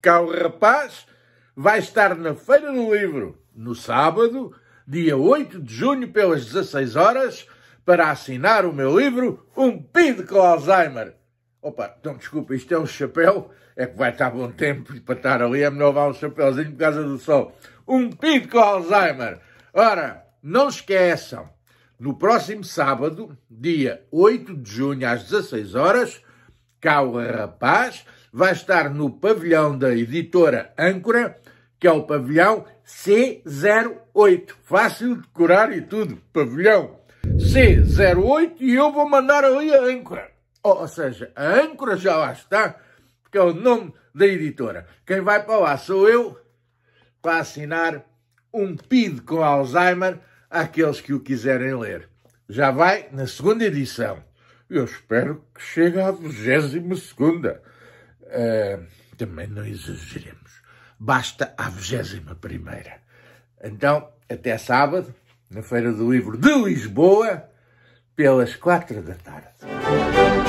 cá o rapaz, vai estar na Feira do Livro, no sábado, dia 8 de junho, pelas 16 horas, para assinar o meu livro Um Pido com Alzheimer. Opa, então desculpa, isto é um chapéu, é que vai estar bom tempo para estar ali, é melhor levar um chapéuzinho por causa do sol. Um pido com Alzheimer. Ora, não esqueçam, no próximo sábado, dia 8 de junho, às 16 horas, o Rapaz vai estar no pavilhão da editora Âncora, que é o pavilhão C08. Fácil de decorar e tudo. Pavilhão C08 e eu vou mandar ali a Âncora. Ou, ou seja, a Âncora já lá está, porque é o nome da editora. Quem vai para lá sou eu para assinar um PID com Alzheimer àqueles que o quiserem ler. Já vai na segunda edição. Eu espero que chegue à 22 Uh, é, também não exageremos. Basta à 21 Então, até sábado, na Feira do Livro de Lisboa, pelas quatro da tarde.